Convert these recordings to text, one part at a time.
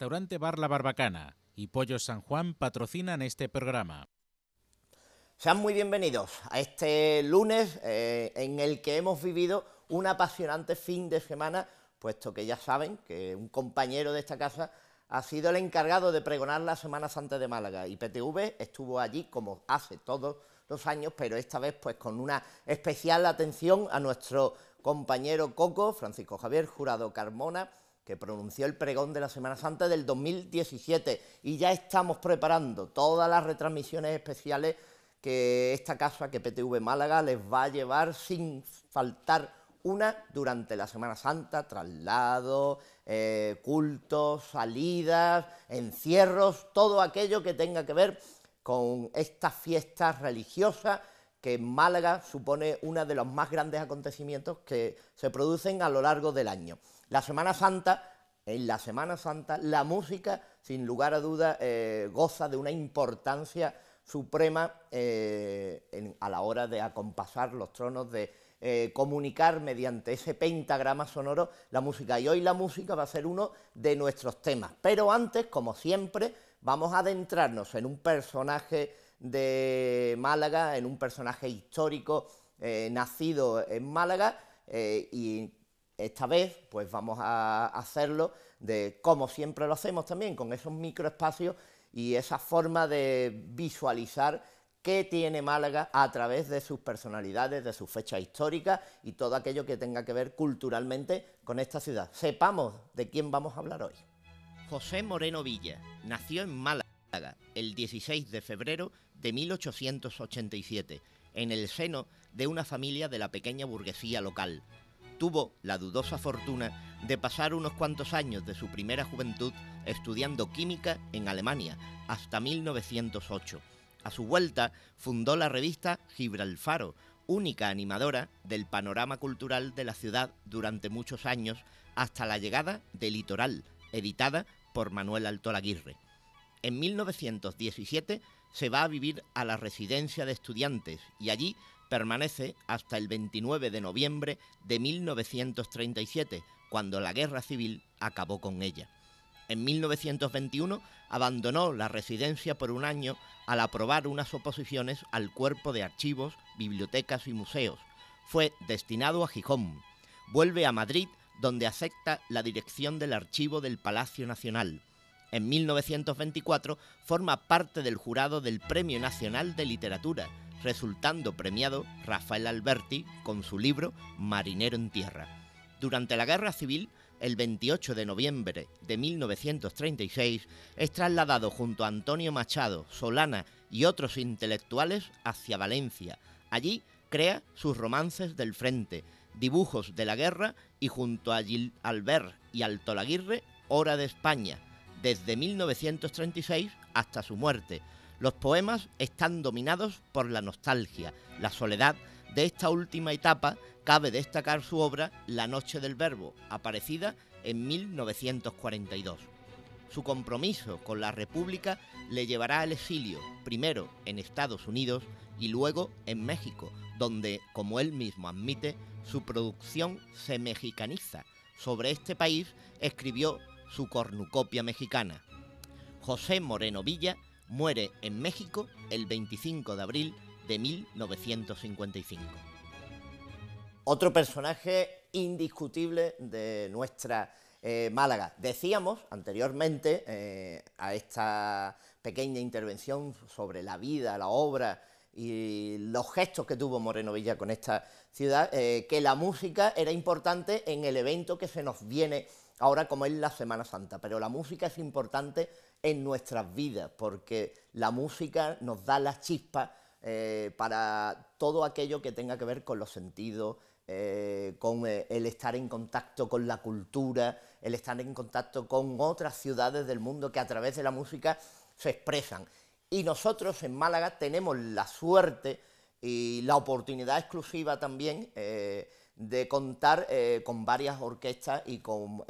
restaurante Bar La Barbacana y Pollo San Juan patrocinan este programa. Sean muy bienvenidos a este lunes eh, en el que hemos vivido un apasionante fin de semana, puesto que ya saben que un compañero de esta casa ha sido el encargado de pregonar la Semana Santa de Málaga y PTV estuvo allí como hace todos los años, pero esta vez pues con una especial atención a nuestro compañero Coco, Francisco Javier Jurado Carmona, que pronunció el pregón de la Semana Santa del 2017 y ya estamos preparando todas las retransmisiones especiales que esta casa, que PTV Málaga, les va a llevar sin faltar una durante la Semana Santa, traslados, eh, cultos, salidas, encierros, todo aquello que tenga que ver con estas fiestas religiosas que en Málaga supone uno de los más grandes acontecimientos que se producen a lo largo del año. La Semana Santa en la Semana Santa la música, sin lugar a duda, eh, goza de una importancia suprema eh, a la hora de acompasar los tronos, de eh, comunicar mediante ese pentagrama sonoro la música. Y hoy la música va a ser uno de nuestros temas. Pero antes, como siempre, vamos a adentrarnos en un personaje de Málaga, en un personaje histórico nacido en Málaga y esta vez, pues vamos a hacerlo de como siempre lo hacemos también, con esos microespacios y esa forma de visualizar qué tiene Málaga a través de sus personalidades, de sus fechas históricas y todo aquello que tenga que ver culturalmente con esta ciudad. Sepamos de quién vamos a hablar hoy. José Moreno Villa nació en Málaga el 16 de febrero de 1887, en el seno de una familia de la pequeña burguesía local tuvo la dudosa fortuna de pasar unos cuantos años de su primera juventud estudiando química en Alemania hasta 1908. A su vuelta fundó la revista Gibralfaro, única animadora del panorama cultural de la ciudad durante muchos años hasta la llegada de Litoral, editada por Manuel Aguirre. En 1917 se va a vivir a la residencia de estudiantes y allí permanece hasta el 29 de noviembre de 1937, cuando la guerra civil acabó con ella. En 1921 abandonó la residencia por un año al aprobar unas oposiciones al cuerpo de archivos, bibliotecas y museos. Fue destinado a Gijón. Vuelve a Madrid donde acepta la dirección del archivo del Palacio Nacional. En 1924 forma parte del jurado del Premio Nacional de Literatura, resultando premiado Rafael Alberti con su libro Marinero en Tierra. Durante la Guerra Civil, el 28 de noviembre de 1936, es trasladado junto a Antonio Machado, Solana y otros intelectuales hacia Valencia. Allí crea sus romances del frente, dibujos de la guerra y junto a Gil Albert y Alto Laguirre, Hora de España, desde 1936 hasta su muerte los poemas están dominados por la nostalgia, la soledad de esta última etapa cabe destacar su obra La Noche del Verbo, aparecida en 1942. Su compromiso con la República le llevará al exilio, primero en Estados Unidos y luego en México, donde, como él mismo admite, su producción se mexicaniza. Sobre este país escribió su cornucopia mexicana. José Moreno Villa muere en México el 25 de abril de 1955. Otro personaje indiscutible de nuestra eh, Málaga. Decíamos anteriormente eh, a esta pequeña intervención sobre la vida, la obra y los gestos que tuvo Moreno Villa con esta ciudad, eh, que la música era importante en el evento que se nos viene ahora como es la Semana Santa, pero la música es importante en nuestras vidas, porque la música nos da las chispas eh, para todo aquello que tenga que ver con los sentidos, eh, con eh, el estar en contacto con la cultura, el estar en contacto con otras ciudades del mundo que a través de la música se expresan. Y nosotros en Málaga tenemos la suerte y la oportunidad exclusiva también de contar con varias orquestas y con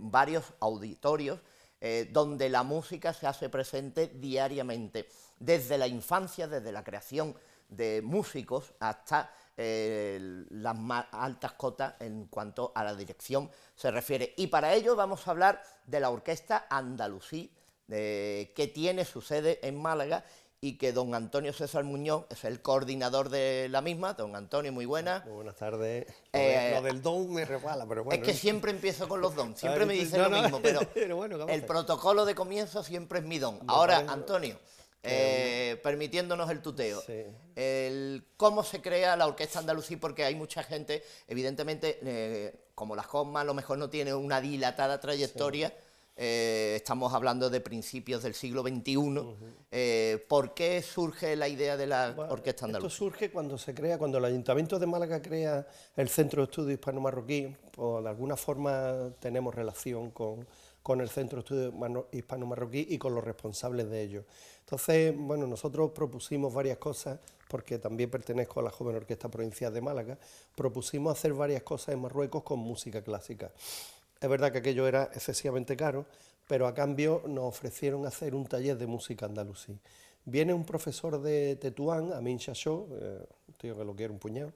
varios auditorios eh, donde la música se hace presente diariamente, desde la infancia, desde la creación de músicos hasta eh, las más altas cotas en cuanto a la dirección se refiere. Y para ello vamos a hablar de la Orquesta Andalusí, eh, que tiene su sede en Málaga y que don Antonio César Muñoz es el coordinador de la misma. Don Antonio, muy buena. Muy buenas tardes. lo, eh, del don me resbala, pero bueno. Es que ¿eh? siempre empiezo con los don, siempre me dicen lo mismo, pero, bueno, el protocolo de comienzo siempre es mi don. Ahora, Antonio, eh, permitiéndonos el tuteo, el, cómo se crea la Orquesta Andalucía, porque hay mucha gente, evidentemente, como las COMMA, a lo mejor no tiene una dilatada trayectoria. Eh, estamos hablando de principios del siglo XXI. Eh, ¿Por qué surge la idea de la Orquesta Andaluza? Esto surge cuando se crea, cuando el Ayuntamiento de Málaga crea el Centro de Estudio Hispano-Marroquí, pues, de alguna forma tenemos relación con, el Centro de Estudio Hispano-Marroquí y con los responsables de ello. Entonces, bueno, nosotros propusimos varias cosas, porque también pertenezco a la Joven Orquesta Provincial de Málaga, propusimos hacer varias cosas en Marruecos con música clásica. Es verdad que aquello era excesivamente caro, pero a cambio nos ofrecieron hacer un taller de música andalusí. Viene un profesor de Tetuán, Amin mincha eh, tío que lo quiero un puñado,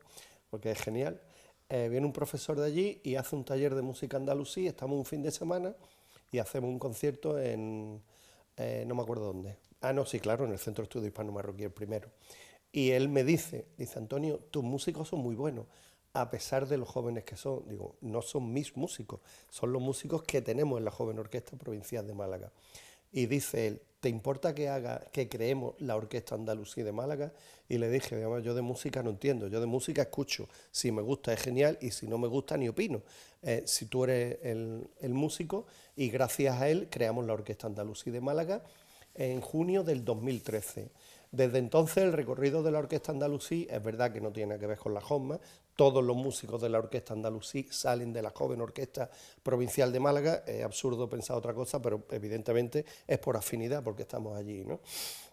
porque es genial. Eh, viene un profesor de allí y hace un taller de música andalusí, estamos un fin de semana y hacemos un concierto en, eh, no me acuerdo dónde. Ah, no, sí, claro, en el Centro de Estudio Hispano Marroquí el primero. Y él me dice, dice Antonio, tus músicos son muy buenos, a pesar de los jóvenes que son. Digo, no son mis músicos, son los músicos que tenemos en la Joven Orquesta Provincial de Málaga. Y dice él, ¿te importa que haga, que creemos la Orquesta andalucía de Málaga? Y le dije, además, yo de música no entiendo, yo de música escucho, si me gusta es genial y si no me gusta ni opino. Eh, si tú eres el, músico y gracias a él creamos la Orquesta andalucía de Málaga en junio del 2013. Desde entonces el recorrido de la Orquesta andalucía es verdad que no tiene que ver con la JOMA, todos los músicos de la Orquesta Andalusí salen de la joven Orquesta Provincial de Málaga. Es absurdo pensar otra cosa, pero evidentemente es por afinidad, porque estamos allí.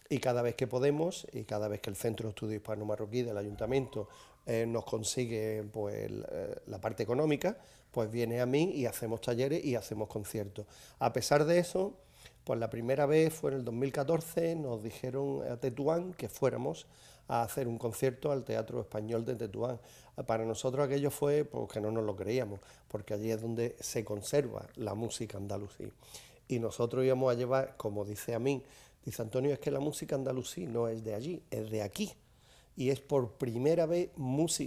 Y cada vez que podemos, y cada vez que el Centro de Estudio Hispano-Marroquí del Ayuntamiento eh, nos consigue pues, eh, la parte económica, pues viene a mí y hacemos talleres y hacemos conciertos. A pesar de eso, pues la primera vez fue en el 2014, nos dijeron a Tetuán que fuéramos a hacer un concierto al Teatro Español de Tetuán para nosotros aquello fue porque pues, no nos lo creíamos, porque allí es donde se conserva la música andalusí. Y nosotros íbamos a llevar, como dice a mí, dice Antonio, es que la música andalusí no es de allí, es de aquí. Y es por primera vez,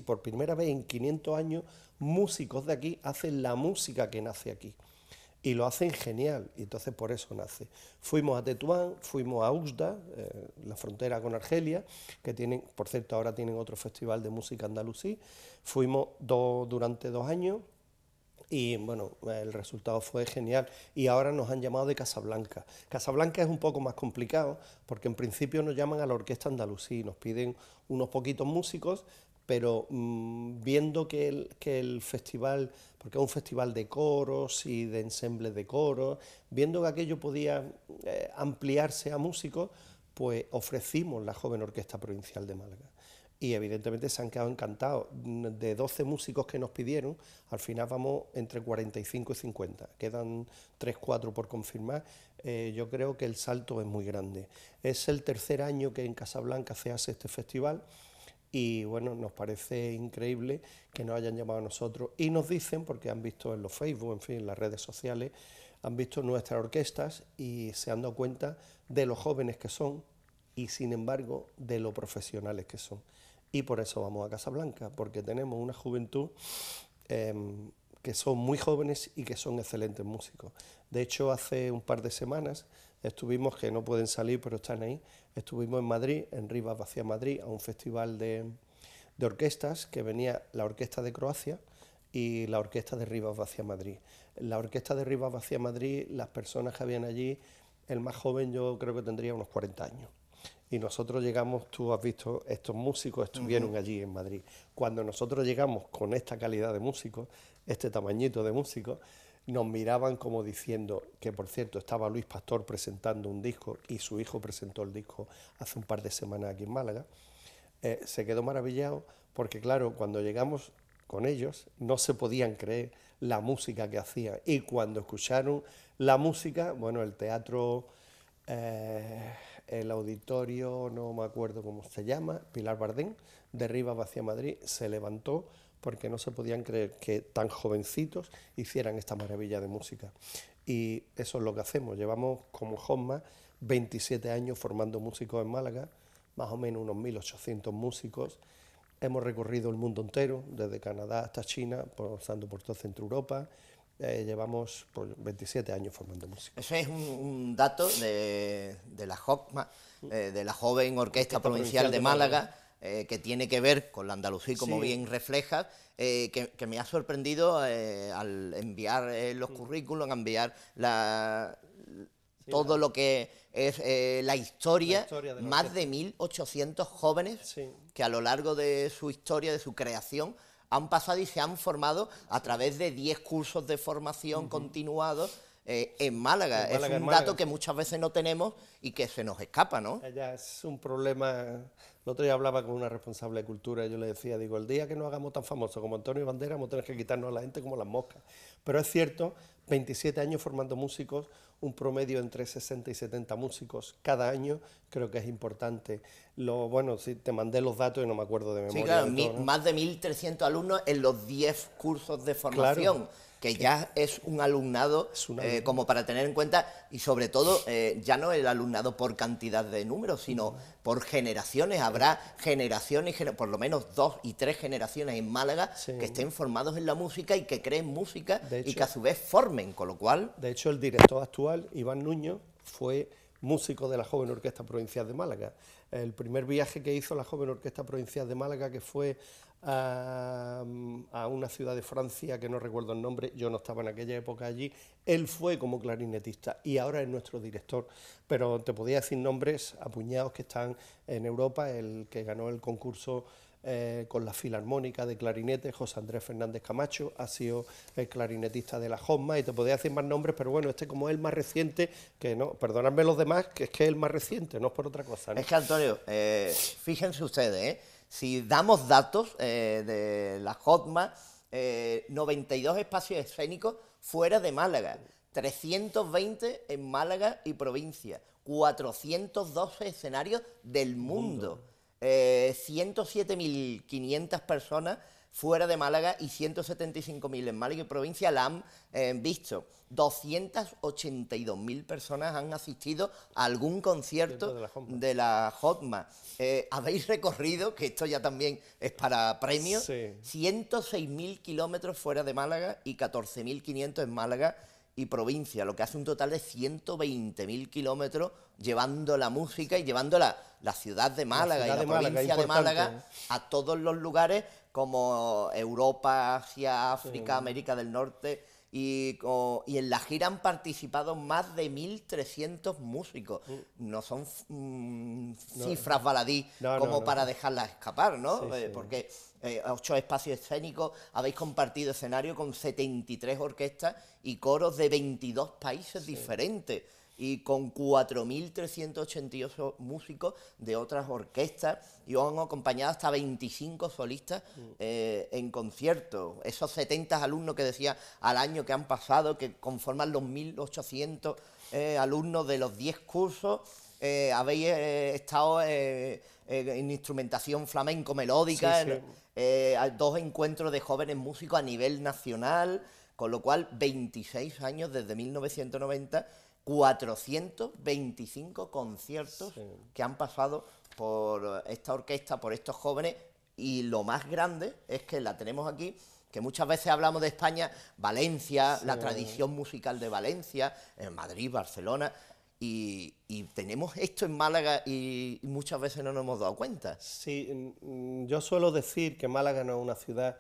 por primera vez en 500 años, músicos de aquí hacen la música que nace aquí y lo hacen genial, y entonces por eso nace. Fuimos a Tetuán, fuimos a Uxda, eh, la frontera con Argelia, que tienen, por cierto, ahora tienen otro festival de música andalusí, fuimos durante dos años, y bueno, el resultado fue genial. Y ahora nos han llamado de Casablanca. Casablanca es un poco más complicado porque en principio nos llaman a la Orquesta Andalusí, nos piden unos poquitos músicos, pero mm, viendo que el, festival, porque es un festival de coros y de ensembles de coros, viendo que aquello podía eh, ampliarse a músicos, pues ofrecimos la Joven Orquesta Provincial de Málaga. Y evidentemente se han quedado encantados. De 12 músicos que nos pidieron, al final vamos entre 45 y 50. Quedan 3, 4 por confirmar. Eh, yo creo que el salto es muy grande. Es el tercer año que en Casablanca se hace este festival y bueno, nos parece increíble que nos hayan llamado a nosotros y nos dicen, porque han visto en los Facebook, en fin, en las redes sociales, han visto nuestras orquestas y se han dado cuenta de lo jóvenes que son y sin embargo de lo profesionales que son. Y por eso vamos a Casablanca, porque tenemos una juventud em, que son muy jóvenes y que son excelentes músicos. De hecho, hace un par de semanas Estuvimos, que no pueden salir, pero están ahí, estuvimos en Madrid, en Rivas Vacía Madrid, a un festival de, de orquestas que venía la Orquesta de Croacia y la Orquesta de Rivas Vacía Madrid. La Orquesta de Rivas Vacía Madrid, las personas que habían allí, el más joven yo creo que tendría unos 40 años. Y nosotros llegamos, tú has visto, estos músicos estuvieron allí en Madrid. Cuando nosotros llegamos con esta calidad de músicos, este tamañito de músicos, nos miraban como diciendo, que por cierto estaba Luis Pastor presentando un disco y su hijo presentó el disco hace un par de semanas aquí en Málaga, eh, se quedó maravillado porque claro, cuando llegamos con ellos no se podían creer la música que hacían y cuando escucharon la música, bueno, el teatro, eh, el auditorio, no me acuerdo cómo se llama, Pilar Bardén, de Rivas vacía Madrid, se levantó porque no se podían creer que tan jovencitos hicieran esta maravilla de música. Y eso es lo que hacemos. Llevamos como Jocma 27 años formando músicos en Málaga, más o menos unos 1.800 músicos. Hemos recorrido el mundo entero, desde Canadá hasta China, pasando por todo Centro Europa, eh, llevamos 27 pues, años formando música. Eso es un, dato de, la JOCMA, mm. eh, de la Joven Orquesta, Provincial, de Málaga eh, que tiene que ver con la Andalucía, como bien refleja, eh, que, me ha sorprendido eh, al enviar los mm. currículos, enviar todo lo que es la historia, más de 1.800 jóvenes que a lo largo de su historia, de su creación, han pasado y se han formado a través de 10 cursos de formación continuados eh, en, Málaga. Es un dato que muchas veces no tenemos y que se nos escapa, ¿no? es un problema. El otro día hablaba con una responsable de cultura y yo le decía, digo, el día que nos hagamos tan famosos como Antonio Bandera, vamos a tener que quitarnos a la gente como las moscas. Pero es cierto, 27 años formando músicos, un promedio entre 60 y 70 músicos cada año, creo que es importante. Lo, bueno, si te mandé los datos y no me acuerdo de memoria. Sí, claro, más de 1.300 alumnos en los 10 cursos de formación que ya es un eh, alumnado como para tener en cuenta y sobre todo eh, ya no el alumnado por cantidad de números, sino por generaciones. Habrá generaciones, por lo menos dos y tres generaciones en Málaga que estén formados en la música y que creen música y que a su vez formen, con lo cual... De hecho, el director actual, Iván Nuño, fue músico de la Joven Orquesta Provincial de Málaga. El primer viaje que hizo la Joven Orquesta Provincial de Málaga, que fue a, una ciudad de Francia que no recuerdo el nombre, yo no estaba en aquella época allí, él fue como clarinetista y ahora es nuestro director, pero te podía decir nombres apuñados que están en Europa, el que ganó el concurso. Eh, con la Filarmónica de Clarinete, José Andrés Fernández Camacho, ha sido el clarinetista de la JOMA y te podía decir más nombres, pero bueno, este como es el más reciente, que no, perdonadme los demás, que es que es el más reciente, no es por otra cosa. Es que Antonio, eh, fíjense ustedes, ¿eh? Si damos datos eh, de la Hotma, 92 eh, espacios escénicos fuera de Málaga, 320 en Málaga y provincia, 412 escenarios del mundo. 107.500 eh, personas fuera de Málaga y 175.000 en Málaga y provincia la han eh, visto. 282.000 personas han asistido a algún concierto de la Hotma. Eh, habéis recorrido, que esto ya también es para premios, 106.000 kilómetros fuera de Málaga y 14.500 en Málaga y provincia, lo que hace un total de 120.000 kilómetros llevando la música y llevando la, ciudad de Málaga y la provincia de Málaga a todos los lugares como Europa, Asia, África, América del Norte. Y, y, en la gira han participado más de 1.300 músicos. Mm. No son mm, cifras baladí como para dejarlas escapar, ¿no? Eh, porque eh, ocho espacios escénicos, habéis compartido escenario con 73 orquestas y coros de 22 países diferentes y con 4.388 músicos de otras orquestas y han acompañado hasta 25 solistas mm. eh, en concierto Esos 70 alumnos que decía al año que han pasado, que conforman los 1.800 eh, alumnos de los 10 cursos eh, habéis eh, estado eh, en instrumentación flamenco melódica, dos encuentros de jóvenes músicos a nivel nacional, con lo cual 26 años desde 1990, 425 conciertos que han pasado por esta orquesta, por estos jóvenes, y lo más grande es que la tenemos aquí que muchas veces hablamos de España, Valencia, la tradición musical de Valencia, en Madrid, Barcelona, y, tenemos esto en Málaga y muchas veces no nos hemos dado cuenta. Sí, yo suelo decir que Málaga no es una ciudad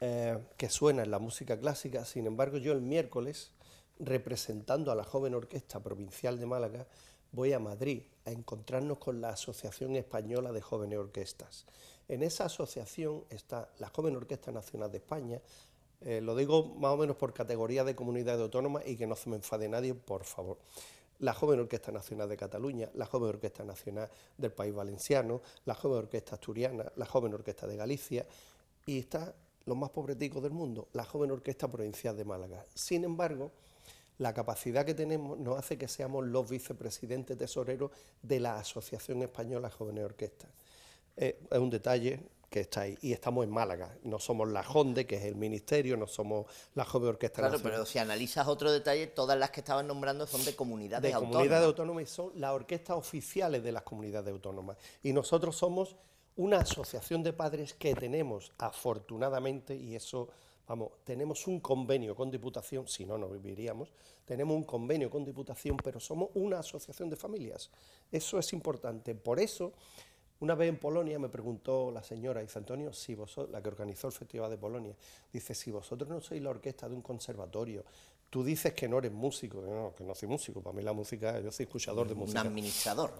eh, que suena en la música clásica, sin embargo yo el miércoles, representando a la joven orquesta provincial de Málaga, voy a Madrid a encontrarnos con la Asociación Española de Jóvenes Orquestas. En esa asociación está la Joven Orquesta Nacional de España, eh, lo digo más o menos por categoría de comunidad autónoma y que no se me enfade nadie, por favor la Joven Orquesta Nacional de Cataluña, la Joven Orquesta Nacional del País Valenciano, la Joven Orquesta Asturiana, la Joven Orquesta de Galicia y está los más pobreticos del mundo, la Joven Orquesta Provincial de Málaga. Sin embargo, la capacidad que tenemos nos hace que seamos los vicepresidentes tesoreros de la Asociación Española Jóvenes Orquestas. Eh, es un detalle que está ahí. Y estamos en Málaga. No somos la Jonde, que es el ministerio, no somos la Joven Orquesta Claro, pero si analizas otro detalle, todas las que estaban nombrando son de comunidades de autónomas. comunidades autónomas y son las orquestas oficiales de las comunidades autónomas. Y nosotros somos una asociación de padres que tenemos, afortunadamente, y eso, vamos, tenemos un convenio con Diputación, si no, no viviríamos, tenemos un convenio con Diputación, pero somos una asociación de familias. Eso es importante. Por eso una vez en Polonia me preguntó la señora, dice Antonio, si vosotros, la que organizó el Festival de Polonia, dice, si vosotros no sois la orquesta de un conservatorio, tú dices que no eres músico, que no, soy músico, para mí la música, yo soy escuchador de música. Un administrador.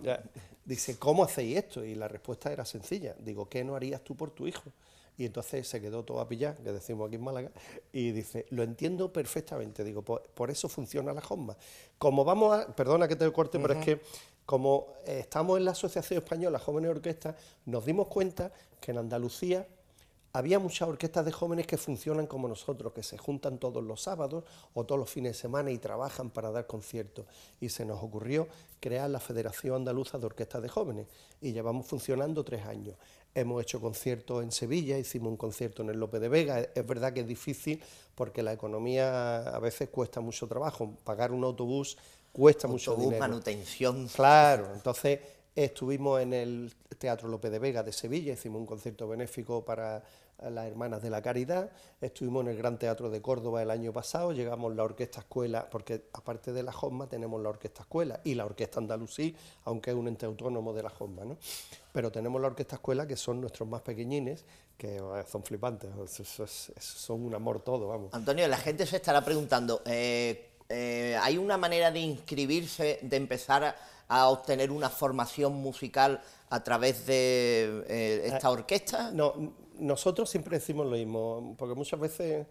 Dice, ¿cómo hacéis esto? Y la respuesta era sencilla, digo, ¿qué no harías tú por tu hijo? Y entonces se quedó todo a pillar, que decimos aquí en Málaga, y dice, lo entiendo perfectamente, digo, por, eso funciona la jomba. Como vamos a, perdona que te corte, pero es que como eh, estamos en la Asociación Española Jóvenes Orquestas, nos dimos cuenta que en Andalucía había muchas orquestas de jóvenes que funcionan como nosotros, que se juntan todos los sábados o todos los fines de semana y trabajan para dar conciertos. Y se nos ocurrió crear la Federación Andaluza de Orquestas de Jóvenes y llevamos funcionando tres años. Hemos hecho conciertos en Sevilla, hicimos un concierto en el Lope de Vega. Es verdad que es difícil porque la economía a veces cuesta mucho trabajo. Pagar un autobús cuesta mucho dinero. manutención. Claro, entonces estuvimos en el Teatro López de Vega de Sevilla, hicimos un concierto benéfico para las Hermanas de la Caridad, estuvimos en el Gran Teatro de Córdoba el año pasado, llegamos la Orquesta Escuela, porque aparte de la jomma tenemos la Orquesta Escuela y la Orquesta Andalusí, aunque es un ente autónomo de la jomma, ¿no? Pero tenemos la Orquesta Escuela, que son nuestros más pequeñines, que eh, son flipantes, son un amor todo, vamos. Antonio, la gente se estará preguntando, eh, eh, ¿hay una manera de inscribirse, de empezar a, obtener una formación musical a través de eh, ah. esta orquesta? No, nosotros siempre decimos lo mismo, porque muchas veces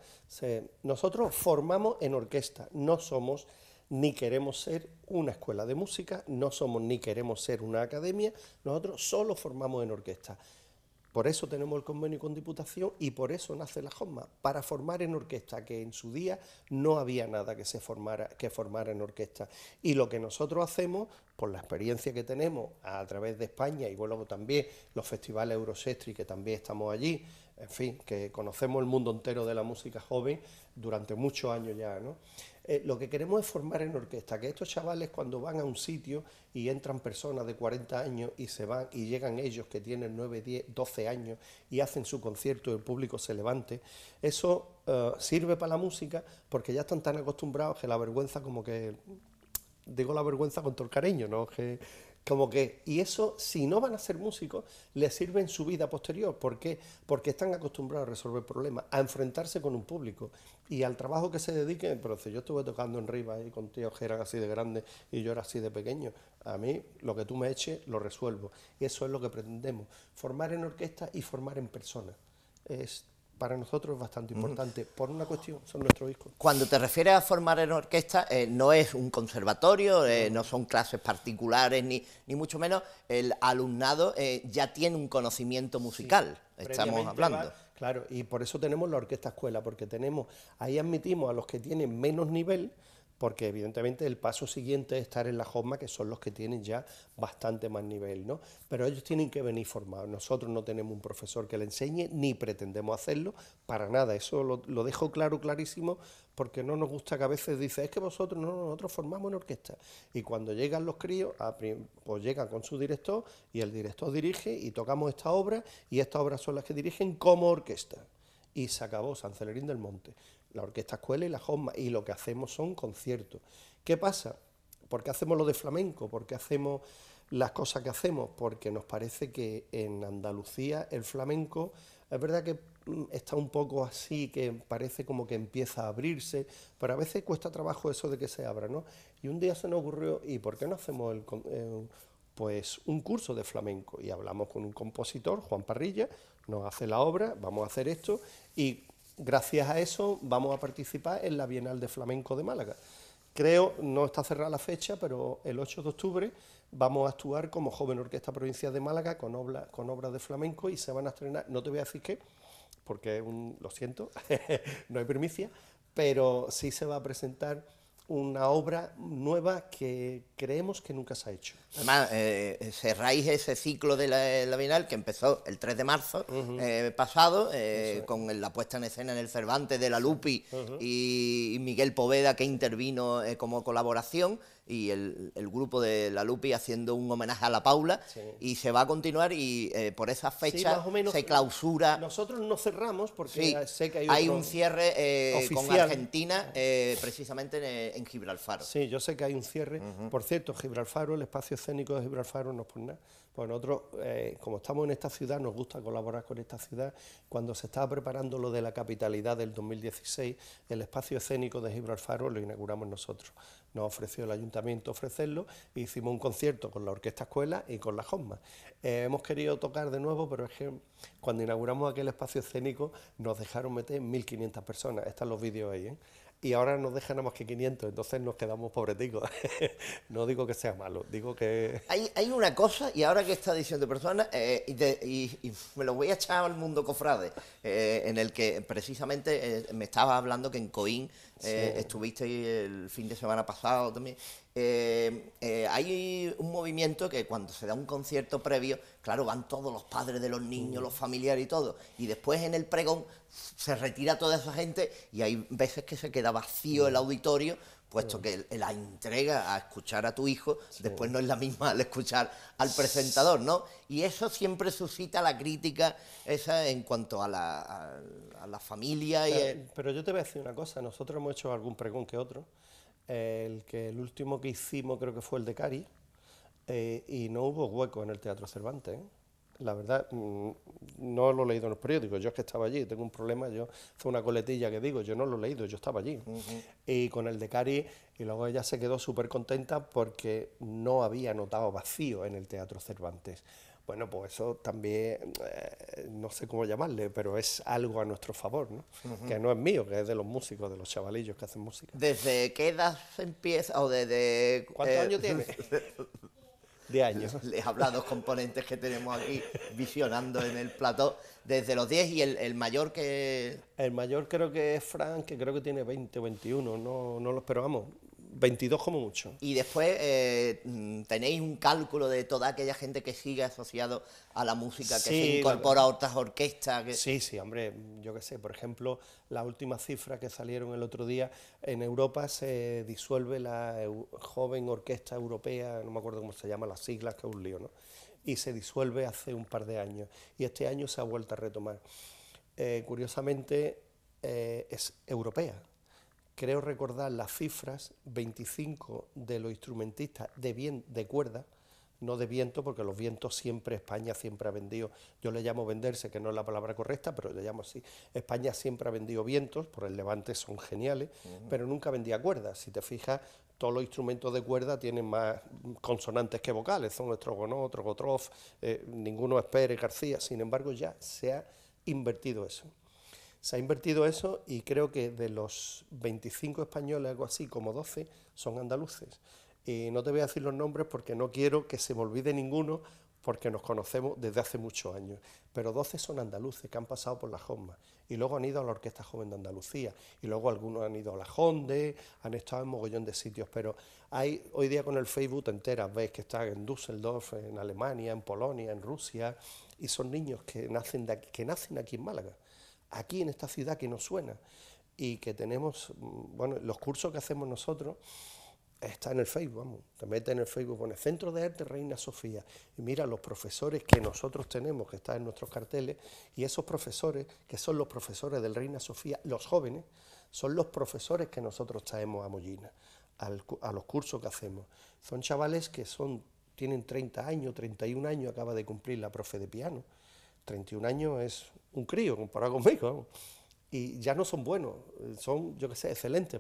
nosotros formamos en orquesta, no somos ni queremos ser una escuela de música, no somos ni queremos ser una academia, nosotros solo formamos en orquesta. Por eso tenemos el convenio con Diputación y por eso nace la JOMA, para formar en orquesta, que en su día no había nada que se formara, que formara en orquesta. Y lo que nosotros hacemos, por la experiencia que tenemos a través de España y luego también los festivales Eurosestri, que también estamos allí, en fin, que conocemos el mundo entero de la música joven durante muchos años ya, ¿no? Eh, lo que queremos es formar en orquesta, que estos chavales cuando van a un sitio y entran personas de 40 años y se van y llegan ellos que tienen 9, 10, 12 años y hacen su concierto y el público se levante, eso eh, sirve para la música porque ya están tan acostumbrados que la vergüenza como que... Digo la vergüenza con todo el cariño, ¿no? Que, como que, y eso, si no van a ser músicos, les sirve en su vida posterior. ¿Por qué? Porque están acostumbrados a resolver problemas, a enfrentarse con un público y al trabajo que se dediquen. Pero si yo estuve tocando en Rivas y con tíos que eran así de grandes y yo era así de pequeño, a mí lo que tú me eches lo resuelvo. Y eso es lo que pretendemos: formar en orquesta y formar en persona. Es para nosotros es bastante importante, por una cuestión, son nuestros discos. Cuando te refieres a formar en orquesta, eh, no es un conservatorio, eh, no son clases particulares, ni, ni mucho menos, el alumnado eh, ya tiene un conocimiento musical, estamos hablando. claro, y por eso tenemos la orquesta escuela, porque tenemos, ahí admitimos a los que tienen menos nivel, porque evidentemente el paso siguiente es estar en la JOMA, que son los que tienen ya bastante más nivel, ¿no? Pero ellos tienen que venir formados. Nosotros no tenemos un profesor que le enseñe, ni pretendemos hacerlo para nada. Eso lo, dejo claro, clarísimo, porque no nos gusta que a veces dice, es que vosotros, no, nosotros formamos en orquesta. Y cuando llegan los críos, pues llegan con su director y el director dirige y tocamos esta obra y estas obras son las que dirigen como orquesta. Y se acabó San Celerín del Monte la orquesta escuela y la josma, y lo que hacemos son conciertos. ¿Qué pasa? ¿Por qué hacemos lo de flamenco? ¿Por qué hacemos las cosas que hacemos? Porque nos parece que en Andalucía el flamenco es verdad que mm, está un poco así, que parece como que empieza a abrirse, pero a veces cuesta trabajo eso de que se abra, ¿no? Y un día se nos ocurrió, ¿y por qué no hacemos el, eh, pues un curso de flamenco? Y hablamos con un compositor, Juan Parrilla, nos hace la obra, vamos a hacer esto, y gracias a eso vamos a participar en la Bienal de Flamenco de Málaga. Creo, no está cerrada la fecha, pero el 8 de octubre vamos a actuar como Joven Orquesta Provincial de Málaga con, con obras de flamenco y se van a estrenar, no te voy a decir qué, porque lo siento, no hay primicia, pero sí se va a presentar una obra nueva que creemos que nunca se ha hecho. Además, eh, cerráis ese ciclo de la, eh, la, Bienal que empezó el 3 de marzo eh, pasado, eh, con la puesta en escena en el Cervantes de la Lupi y, Miguel Poveda que intervino como colaboración y el, grupo de La Lupi haciendo un homenaje a la Paula y se va a continuar y eh, por esa fecha se clausura. Nosotros no cerramos porque sé que hay, un cierre eh, con Argentina eh, precisamente en, Gibraltar. Gibralfaro. Sí, yo sé que hay un cierre. Por cierto, Gibralfaro, el espacio escénico de Gibraltar no es por nada. Pues nosotros, eh, como estamos en esta ciudad, nos gusta colaborar con esta ciudad. Cuando se estaba preparando lo de la capitalidad del 2016, el espacio escénico de Gibraltar lo inauguramos nosotros. Nos ofreció el ayuntamiento ofrecerlo e hicimos un concierto con la Orquesta Escuela y con la JOMA. Eh, hemos querido tocar de nuevo, pero es que cuando inauguramos aquel espacio escénico nos dejaron meter 1.500 personas. Están los vídeos ahí. ¿eh? y ahora nos dejan a más que 500, entonces nos quedamos pobreticos. no digo que sea malo, digo que... Hay, una cosa, y ahora que está diciendo persona eh, y, de, y, me lo voy a echar al mundo cofrade, eh, en el que precisamente eh, me estaba hablando que en Coín estuviste el fin de semana pasado también. hay un movimiento que cuando se da un concierto previo Claro, van todos los padres de los niños, los familiares y todo. Y después en el pregón se retira toda esa gente y hay veces que se queda vacío el mm. auditorio puesto mm. que la entrega a escuchar a tu hijo después no es la misma al escuchar al presentador, ¿no? Y eso siempre suscita la crítica esa en cuanto a la, familia. Pero, y pero yo te voy a decir una cosa, nosotros hemos hecho algún pregón que otro, el, que el último que hicimos creo que fue el de Cari, eh, y no hubo hueco en el Teatro Cervantes. ¿eh? La verdad, mm, no lo he leído en los periódicos, yo es que estaba allí, tengo un problema, yo fue una coletilla que digo, yo no lo he leído, yo estaba allí. Y con el de Cari, y luego ella se quedó súper contenta porque no había notado vacío en el Teatro Cervantes. Bueno, pues eso también, eh, no sé cómo llamarle, pero es algo a nuestro favor, ¿no? Que no es mío, que es de los músicos, de los chavalillos que hacen música. ¿Desde qué edad empieza? O desde, ¿Cuántos años tiene? de años. Les habla dos componentes que tenemos aquí visionando en el plató desde los 10 y el, mayor que... El mayor creo que es Frank, que creo que tiene 20 o 21, no, no lo esperamos. 22 como mucho. Y después eh, mm, tenéis un cálculo de toda aquella gente que sigue asociado a la música, que se incorpora a otras orquestas. Sí, sí, hombre, yo qué sé, por ejemplo, la última cifra que salieron el otro día, en Europa se disuelve la joven orquesta europea, no me acuerdo cómo se llama, las siglas, que es un lío, ¿no? Y se disuelve hace un par de años. Y este año se ha vuelto a retomar. Eh, curiosamente, eh, es europea creo recordar las cifras, 25 de los instrumentistas de, bien, de cuerda, no de viento, porque los vientos siempre, España siempre ha vendido, yo le llamo venderse, que no es la palabra correcta, pero le llamo así, España siempre ha vendido vientos, por el levante son geniales, pero nunca vendía cuerdas, si te fijas, todos los instrumentos de cuerda tienen más consonantes que vocales, son estrogonó, trogotrof, eh, ninguno es Pérez, García, sin embargo ya se ha invertido eso. Se ha invertido eso y creo que de los 25 españoles, algo así, como 12, son andaluces. Y no te voy a decir los nombres porque no quiero que se me olvide ninguno, porque nos conocemos desde hace muchos años, pero 12 son andaluces que han pasado por la JOMA, y luego han ido a la Orquesta Joven de Andalucía y luego algunos han ido a la Jonde, han estado en mogollón de sitios, pero hay hoy día con el Facebook enteras, ves que están en Düsseldorf, en Alemania, en Polonia, en Rusia y son niños que nacen que nacen aquí en Málaga aquí en esta ciudad que nos suena y que tenemos, mm, bueno, los cursos que hacemos nosotros está en el Facebook, ...también te en el Facebook, el Centro de Arte Reina Sofía y mira los profesores que nosotros tenemos, que están en nuestros carteles, y esos profesores, que son los profesores del Reina Sofía, los jóvenes, son los profesores que nosotros traemos a Mollina, a los cursos que hacemos. Son chavales que son, tienen 30 años, 31 años, acaba de cumplir la profe de piano. 31 años es un crío comparado conmigo. Y ya no son buenos, son, yo qué sé, excelentes.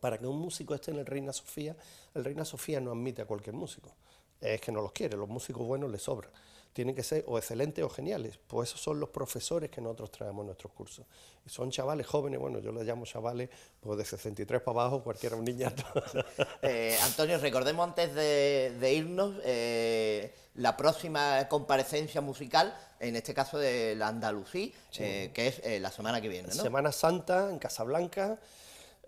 para que un músico esté en el Reina Sofía, el Reina Sofía no admite a cualquier músico. Es que no los quiere, los músicos buenos les sobran tienen que ser o excelentes o geniales. Pues esos son los profesores que nosotros traemos en nuestros cursos. son chavales jóvenes, bueno, yo les llamo chavales pues de 63 para abajo, cualquiera un niñato. Eh, Antonio, recordemos antes de, irnos eh, la próxima comparecencia musical, en este caso de la Andalucía, eh, que es la semana que viene. ¿no? Semana Santa en Casablanca.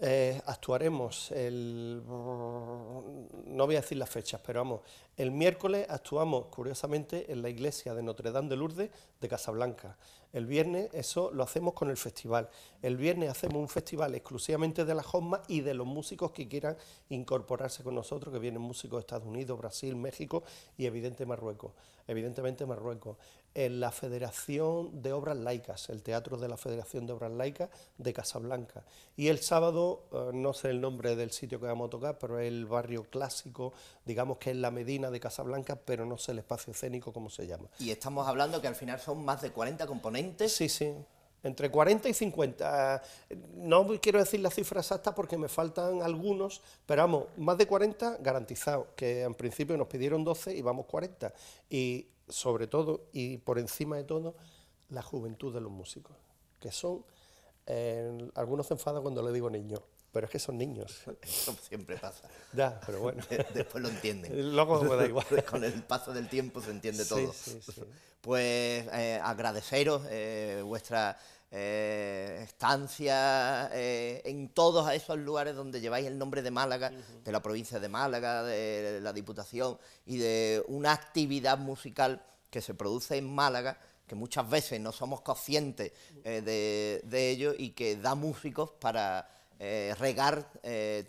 Eh, actuaremos el... no voy a decir las fechas, pero vamos, el miércoles actuamos, curiosamente, en la iglesia de Notre Dame de Lourdes de Casablanca. El viernes eso lo hacemos con el festival. El viernes hacemos un festival exclusivamente de la JOMA y de los músicos que quieran incorporarse con nosotros, que vienen músicos de Estados Unidos, Brasil, México y evidentemente Marruecos. Evidentemente Marruecos en la Federación de Obras Laicas, el Teatro de la Federación de Obras Laicas de Casablanca. Y el sábado, eh, no sé el nombre del sitio que vamos a tocar, pero es el barrio clásico, digamos que es la Medina de Casablanca, pero no sé el espacio escénico como se llama. Y estamos hablando que al final son más de 40 componentes. Sí, sí. Entre 40 y 50. No quiero decir la cifra exacta porque me faltan algunos, pero vamos, más de 40 garantizados, que en principio nos pidieron 12 y vamos 40. Y sobre todo y por encima de todo, la juventud de los músicos, que son, eh, algunos se enfadan cuando le digo niños, pero es que son niños. Eso siempre pasa. Ya, pero bueno. Después lo entienden. Luego me da igual. Con el paso del tiempo se entiende todo. Pues eh, agradeceros eh, vuestra eh, estancias, eh, en todos esos lugares donde lleváis el nombre de Málaga, de la provincia de Málaga, de la Diputación y de una actividad musical que se produce en Málaga, que muchas veces no somos conscientes eh, de, de, ello y que da músicos para regar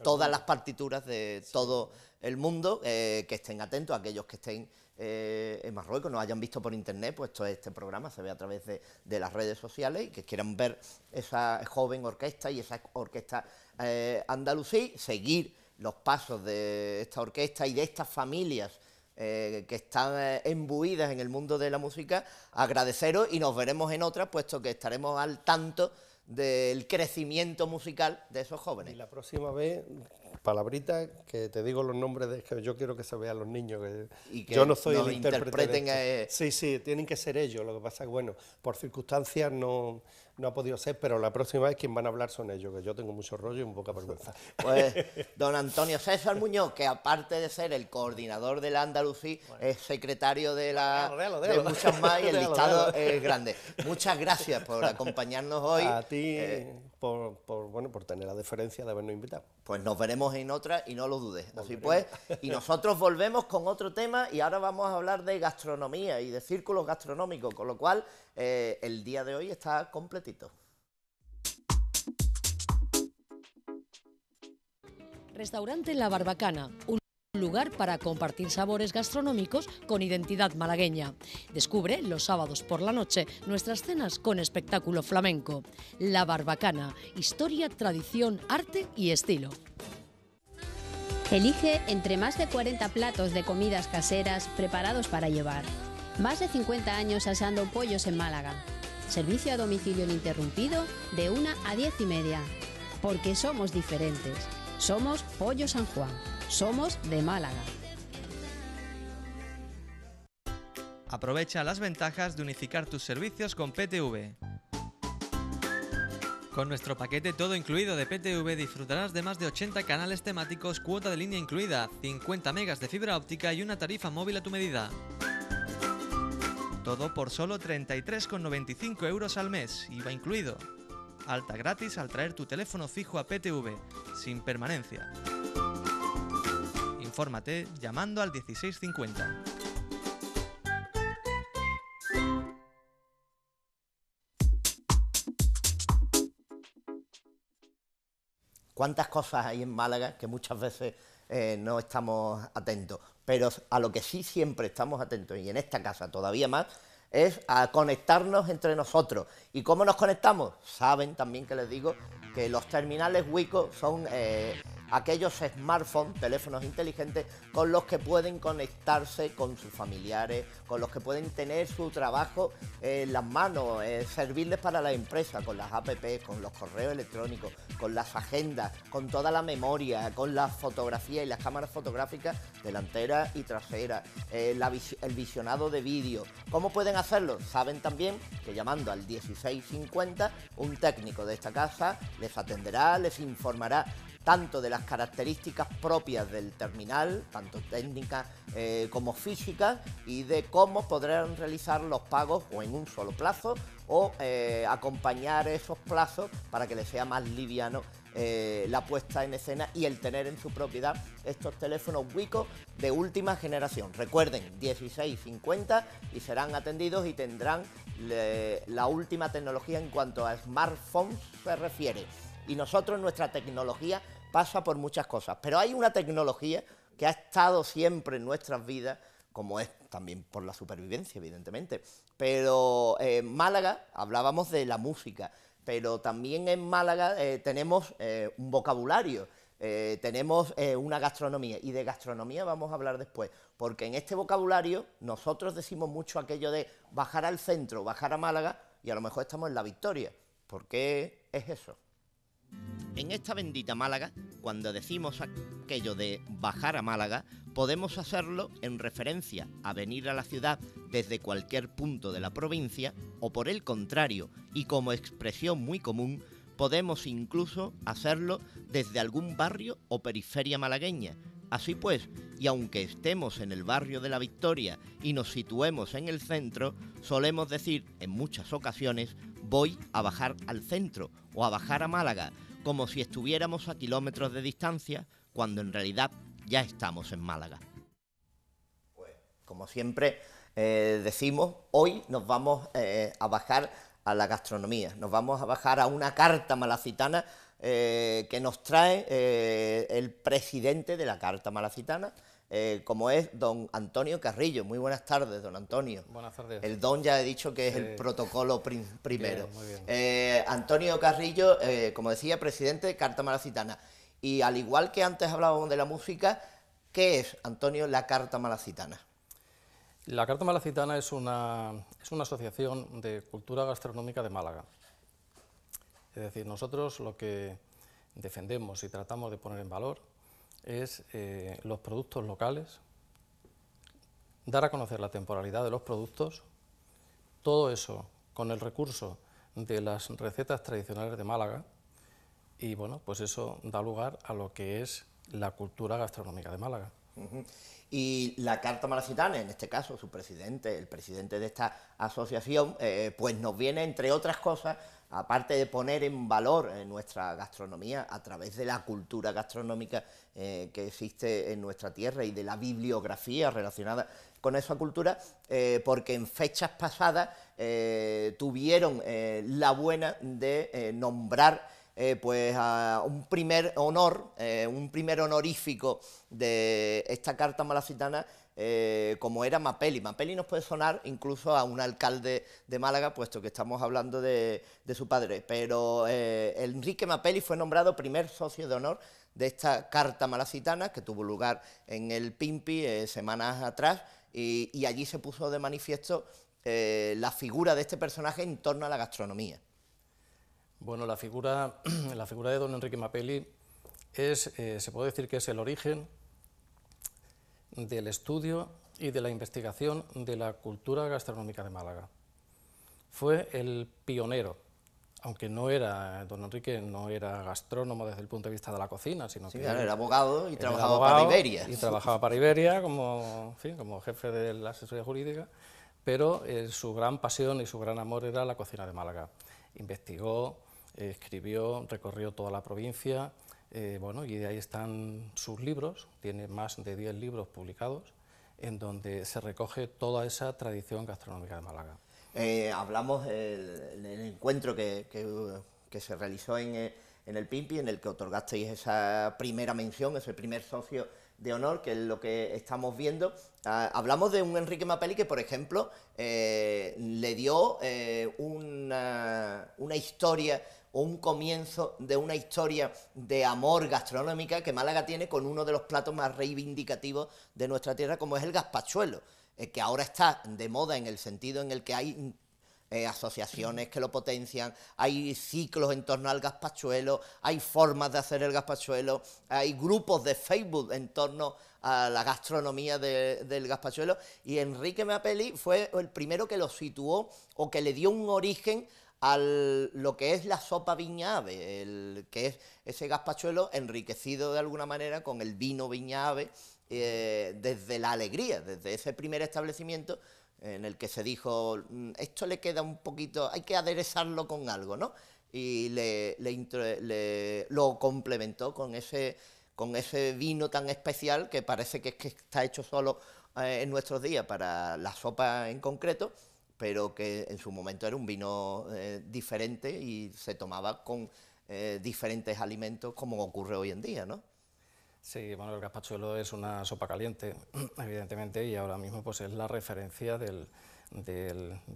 todas las partituras de todo el mundo, que estén atentos, a aquellos que estén eh, en Marruecos nos hayan visto por internet, pues todo este programa se ve a través de, las redes sociales y que quieran ver esa joven orquesta y esa orquesta eh, andalusí, seguir los pasos de esta orquesta y de estas familias eh, que están eh, embuidas en el mundo de la música, agradeceros y nos veremos en otra puesto que estaremos al tanto del crecimiento musical de esos jóvenes. Y la próxima vez palabritas que te digo los nombres de que yo quiero que se vean los niños que yo no soy el intérprete eh. sí sí tienen que ser ellos lo que pasa es que bueno por circunstancias no no ha podido ser, pero la próxima vez quien van a hablar son ellos, que yo tengo mucho rollo y un poca vergüenza. Pues don Antonio César Muñoz, que aparte de ser el coordinador del Andalucía, es secretario de la de muchas más y el listado es grande. Muchas gracias por acompañarnos hoy. A ti eh, por, bueno, por tener la deferencia de habernos invitado. Pues nos veremos en otra y no lo dudes. Así pues, y nosotros volvemos con otro tema y ahora vamos a hablar de gastronomía y de círculos gastronómicos, con lo cual eh, el día de hoy está completito. Restaurante La Barbacana, un lugar para compartir sabores gastronómicos con identidad malagueña. Descubre los sábados por la noche nuestras cenas con espectáculo flamenco. La Barbacana, historia, tradición, arte y estilo. Elige entre más de 40 platos de comidas caseras preparados para llevar más de 50 años asando pollos en Málaga. Servicio a domicilio ininterrumpido de 1 a 10 y media. Porque somos diferentes. Somos Pollo San Juan. Somos de Málaga. Aprovecha las ventajas de unificar tus servicios con PTV. Con nuestro paquete todo incluido de PTV disfrutarás de más de 80 canales temáticos, cuota de línea incluida, 50 megas de fibra óptica y una tarifa móvil a tu medida. Todo por solo 33,95 euros al mes, IVA incluido. Alta gratis al traer tu teléfono fijo a PTV, sin permanencia. Infórmate llamando al 1650. ¿Cuántas cosas hay en Málaga que muchas veces eh, no estamos atentos? pero a lo que sí siempre estamos atentos, y en esta casa todavía más, es a conectarnos entre nosotros. ¿Y cómo nos conectamos? Saben también que les digo que los terminales Wico son eh, aquellos smartphones, teléfonos inteligentes, con los que pueden conectarse con sus familiares, con los que pueden tener su trabajo en las manos, eh, servirles para la empresa, con las app, con los correos electrónicos, con las agendas, con toda la memoria, con la fotografía y las cámaras fotográficas delanteras y trasera, eh, el visionado de vídeo. ¿Cómo pueden hacerlo? Saben también que llamando al 1650, un técnico de esta casa les atenderá, les informará tanto de las características propias del terminal, tanto técnicas eh, como físicas, y de cómo podrán realizar los pagos o en un solo plazo o eh, acompañar esos plazos para que les sea más liviano eh, la puesta en escena y el tener en su propiedad estos teléfonos Wico de última generación. Recuerden, 1650 y serán atendidos y tendrán la última tecnología en cuanto a smartphones se refiere y nosotros nuestra tecnología pasa por muchas cosas, pero hay una tecnología que ha estado siempre en nuestras vidas, como es también por la supervivencia, evidentemente. Pero en eh, Málaga hablábamos de la música, pero también en Málaga eh, tenemos eh, un vocabulario. tenemos una gastronomía y de gastronomía vamos a hablar después, porque en este vocabulario nosotros decimos mucho aquello de bajar al centro, bajar a Málaga y a lo mejor estamos en la victoria. ¿Por qué es eso? En esta bendita Málaga, cuando decimos aquello de bajar a Málaga, podemos hacerlo en referencia a venir a la ciudad desde cualquier punto de la provincia o por el contrario, y como expresión muy común, podemos incluso hacerlo desde algún barrio o periferia malagueña. Así pues, y aunque estemos en el barrio de la Victoria y nos situemos en el centro, solemos decir en muchas ocasiones voy a bajar al centro o a bajar a Málaga, como si estuviéramos a kilómetros de distancia, cuando en realidad ya estamos en Málaga. Pues, como siempre eh, decimos, hoy nos vamos eh, a bajar a la gastronomía, nos vamos a bajar a una carta malacitana eh, que nos trae el presidente de la carta malacitana, eh, como es don Antonio Carrillo. Muy buenas tardes, don Antonio. Buenas tardes. El don ya he dicho que es el eh, protocolo primero. Eh, Antonio Carrillo, como decía, presidente de Carta Malacitana. Y al igual que antes hablábamos de la música, ¿qué es, Antonio, la Carta Malacitana? La Carta Malacitana es es una asociación de cultura gastronómica de Málaga. Es decir, nosotros lo que defendemos y tratamos de poner en valor es eh, los productos locales, dar a conocer la temporalidad de los productos, todo eso con el recurso de las recetas tradicionales de Málaga y bueno, pues eso da lugar a lo que es la cultura gastronómica de Málaga. Y la Carta Malacitana, en este caso su presidente, el presidente de esta asociación, eh, pues nos viene, entre otras cosas, aparte de poner en valor eh, nuestra gastronomía a través de la cultura gastronómica eh, que existe en nuestra tierra y de la bibliografía relacionada con esa cultura, eh, porque en fechas pasadas tuvieron la buena de nombrar pues a un primer honor, un primer honorífico de esta carta malacitana eh, como era Mapelli. Mapelli nos puede sonar incluso a un alcalde de Málaga, puesto que estamos hablando de, su padre, pero eh, Enrique Mapelli fue nombrado primer socio de honor de esta carta malacitana que tuvo lugar en el Pimpi eh, semanas atrás y, allí se puso de manifiesto la figura de este personaje en torno a la gastronomía. Bueno, la figura, de don Enrique Mapelli es, se puede decir que es el origen del estudio y de la investigación de la cultura gastronómica de Málaga. Fue el pionero, aunque no era, don Enrique no era gastrónomo desde el punto de vista de la cocina, sino que... era abogado y trabajaba para Iberia. Y trabajaba para Iberia como, como jefe de la asesoría jurídica, pero eh, su gran pasión y su gran amor era la cocina de Málaga. Investigó, escribió, recorrió toda la provincia, eh, bueno, y ahí están sus libros, tiene más de 10 libros publicados, en donde se recoge toda esa tradición gastronómica de Málaga. Eh, hablamos eh, del, el encuentro que, se realizó en, el PIMPI, en el que otorgasteis esa primera mención, ese primer socio de honor, que es lo que estamos viendo. Ah, hablamos de un Enrique Mapelli que, por ejemplo, le dio una, una, historia un comienzo de una historia de amor gastronómica que Málaga tiene con uno de los platos más reivindicativos de nuestra tierra, como es el gazpachuelo, eh, que ahora está de moda en el sentido en el que hay mm, eh, asociaciones que lo potencian, hay ciclos en torno al gazpachuelo, hay formas de hacer el gazpachuelo, hay grupos de Facebook en torno a la gastronomía del gazpachuelo y Enrique Mapelli fue el primero que lo situó o que le dio un origen a lo que es la sopa viñave, el, que es ese gazpachuelo enriquecido de alguna manera con el vino viñave eh, desde la alegría, desde ese primer establecimiento en el que se dijo, mm, esto le queda un poquito, hay que aderezarlo con algo, ¿no? Y le, lo complementó con ese, con ese vino tan especial que parece que, es que está hecho solo eh, en nuestros días para la sopa en concreto, pero que en su momento era un vino eh, diferente y se tomaba con eh, diferentes alimentos como ocurre hoy en día, ¿no? Sí, bueno, el gazpachuelo es una sopa caliente, evidentemente, y ahora mismo pues es la referencia de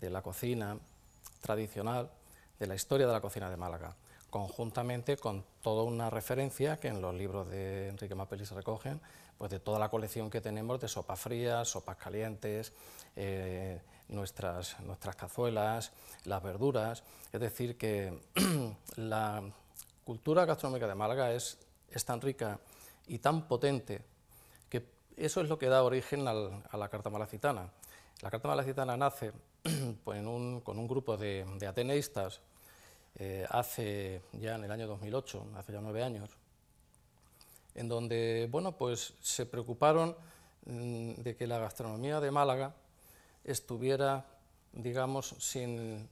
la cocina tradicional, de la historia de la cocina de Málaga, conjuntamente con toda una referencia que en los libros de Enrique Mapelli se recogen, pues de toda la colección que tenemos de sopas frías, sopas calientes, eh, nuestras, nuestras cazuelas, las verduras. Es decir, que la cultura gastronómica de Málaga es, es tan rica y tan potente que eso es lo que da origen a la Carta Malacitana. La Carta Malacitana nace pues con un grupo de, ateneístas eh, hace ya en el año 2008, hace ya nueve años, en donde bueno, pues, se preocuparon mm, de que la gastronomía de Málaga estuviera, digamos, sin,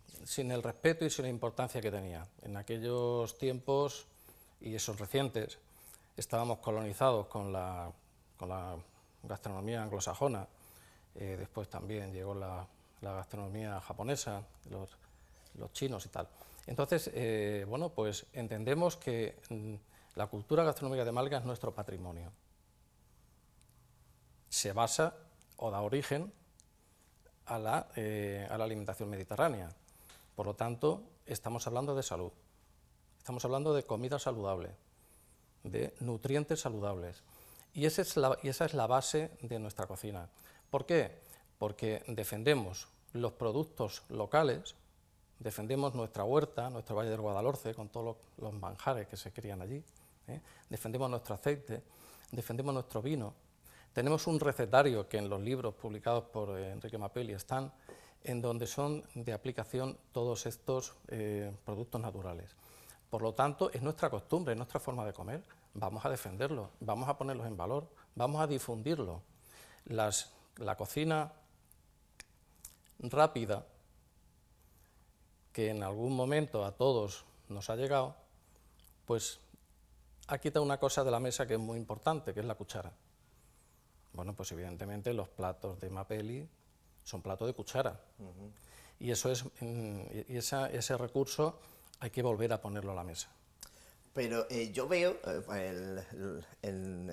el respeto y sin la importancia que tenía. En aquellos tiempos, y esos recientes, estábamos colonizados con la, con la gastronomía anglosajona, eh, después también llegó la, gastronomía japonesa, los, chinos y tal. Entonces, eh, bueno, pues entendemos que mm, la cultura gastronómica de Malga es nuestro patrimonio. Se basa o da origen eh, a la, alimentación mediterránea. Por lo tanto, estamos hablando de salud, estamos hablando de comida saludable, de nutrientes saludables. Y esa es la, base de nuestra cocina. ¿Por qué? Porque defendemos los productos locales, defendemos nuestra huerta, nuestro valle del Guadalhorce, con todos los, manjares que se crían allí, ¿eh? defendemos nuestro aceite, defendemos nuestro vino, tenemos un recetario que en los libros publicados por eh, Enrique Mapelli están, en donde son de aplicación todos estos eh, productos naturales. Por lo tanto, es nuestra costumbre, es nuestra forma de comer. Vamos a defenderlo, vamos a ponerlos en valor, vamos a difundirlo. la cocina rápida, que en algún momento a todos nos ha llegado, pues ha quitado una cosa de la mesa que es muy importante, que es la cuchara. Bueno, pues evidentemente los platos de Mapeli son platos de cuchara. Y, eso es, mm, y ese recurso hay que volver a ponerlo a la mesa. Pero eh, yo veo, eh, en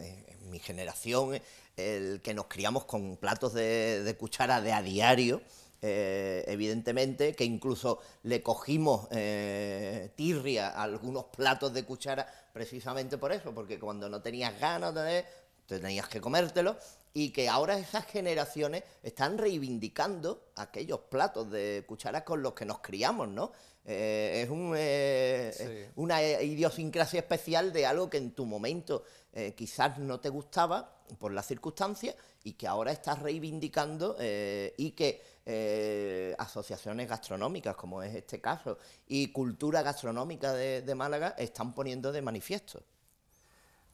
mi generación, el que nos criamos con platos de, cuchara de a diario, eh, evidentemente, que incluso le cogimos tirria a algunos platos de cuchara precisamente por eso, porque cuando no tenías ganas de tenías que comértelo y que ahora esas generaciones están reivindicando aquellos platos de cucharas con los que nos criamos, ¿no? Eh, es eh, una idiosincrasia especial de algo que en tu momento eh, quizás no te gustaba por las circunstancias y que ahora estás reivindicando y que asociaciones gastronómicas, como es este caso, y cultura gastronómica de Málaga están poniendo de manifiesto.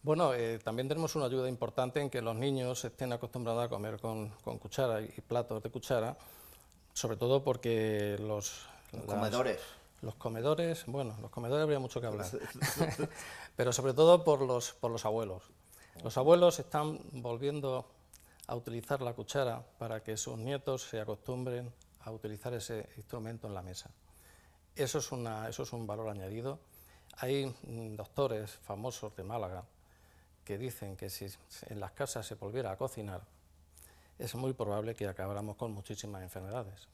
Bueno, eh, también tenemos una ayuda importante en que los niños estén acostumbrados a comer con, cuchara y platos de cuchara, sobre todo porque los... comedores. Los comedores, bueno, los comedores habría mucho que hablar, pues, pero sobre todo por los, por los abuelos. Los abuelos están volviendo a utilizar la cuchara para que sus nietos se acostumbren a utilizar ese instrumento en la mesa. Eso es, eso es un valor añadido. Hay mm, doctores famosos de Málaga que dicen que si en las casas se volviera a cocinar, es muy probable que acabáramos con muchísimas enfermedades.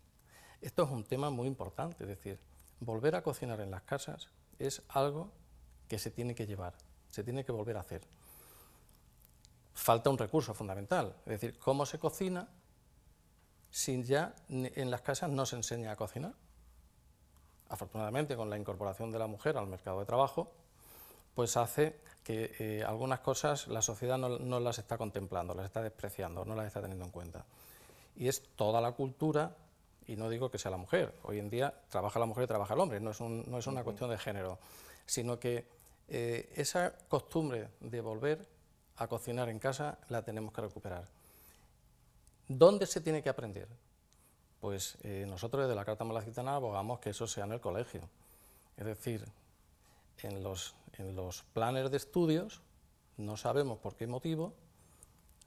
Esto es un tema muy importante, es decir, volver a cocinar en las casas es algo que se tiene que llevar, se tiene que volver a hacer. Falta un recurso fundamental, es decir, cómo se cocina si ya en las casas no se enseña a cocinar. Afortunadamente, con la incorporación de la mujer al mercado de trabajo, pues hace que eh, algunas cosas la sociedad no, las está contemplando, las está despreciando, no las está teniendo en cuenta. Y es toda la cultura, y no digo que sea la mujer, hoy en día trabaja la mujer y trabaja el hombre, no es, una cuestión de género, sino que eh, esa costumbre de volver a cocinar en casa la tenemos que recuperar. ¿Dónde se tiene que aprender? Pues eh, nosotros desde la Carta Malacitana abogamos que eso sea en el colegio. Es decir, en los en los planes de estudios, no sabemos por qué motivo,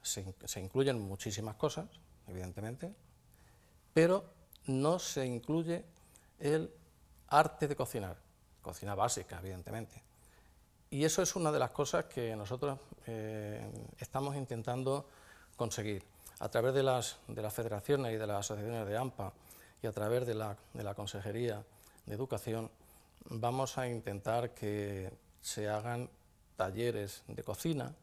se, incluyen muchísimas cosas, evidentemente, pero no se incluye el arte de cocinar, cocina básica, evidentemente. Y eso es una de las cosas que nosotros eh, estamos intentando conseguir. A través de las, de las federaciones y de las asociaciones de AMPA y a través de la, de la Consejería de Educación, vamos a intentar que, se hagan talleres de cocina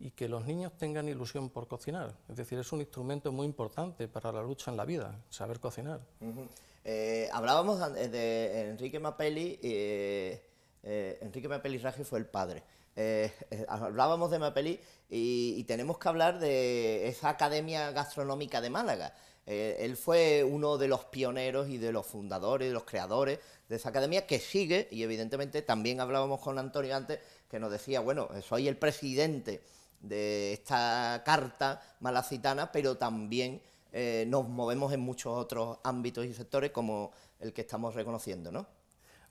y que los niños tengan ilusión por cocinar. Es decir, es un instrumento muy importante para la lucha en la vida, saber cocinar. Eh, hablábamos eh, de Enrique Mapelli, eh, Enrique Mapelli fue el padre. hablábamos de Mapelli y, y, tenemos que hablar de esa academia gastronómica de Málaga. Eh, él fue uno de los pioneros y de los fundadores, de los creadores de esa academia que sigue, y evidentemente también hablábamos con Antonio antes, que nos decía, bueno, soy el presidente de esta carta malacitana, pero también eh, nos movemos en muchos otros ámbitos y sectores como el que estamos reconociendo, ¿no?